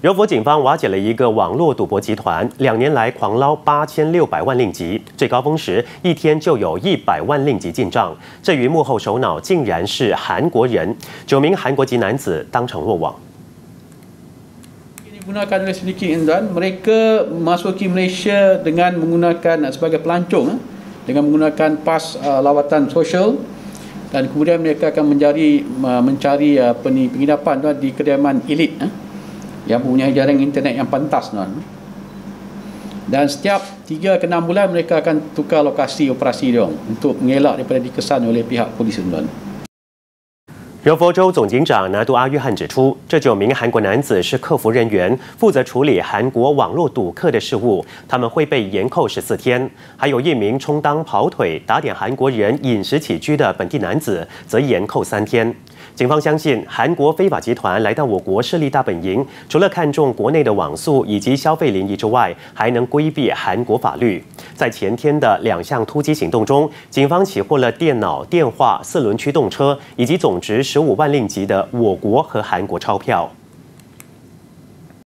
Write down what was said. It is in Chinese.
柔佛警方瓦解了一个网络赌博集团，两年来狂捞八千六百万令吉，最高峰时一天就有一百万令吉进账。这于幕后首脑，竟然是韩国人，九名韩国籍男子当场落网。yang punya jaring internet yang pantas tuan dan setiap 3 ke 6 bulan mereka akan tukar lokasi operasi dia untuk mengelak daripada dikesan oleh pihak polis tuan 柔佛州总警长拿督阿约翰指出，这九名韩国男子是客服人员，负责处理韩国网络赌客的事务，他们会被延扣十四天。还有一名充当跑腿、打点韩国人饮食起居的本地男子，则延扣三天。警方相信，韩国非法集团来到我国设立大本营，除了看重国内的网速以及消费林益之外，还能规避韩国法律。在前天的两项突击行动中，警方起获了电脑、电话、四轮驱动车，以及总值十五万令吉的我国和韩国钞票。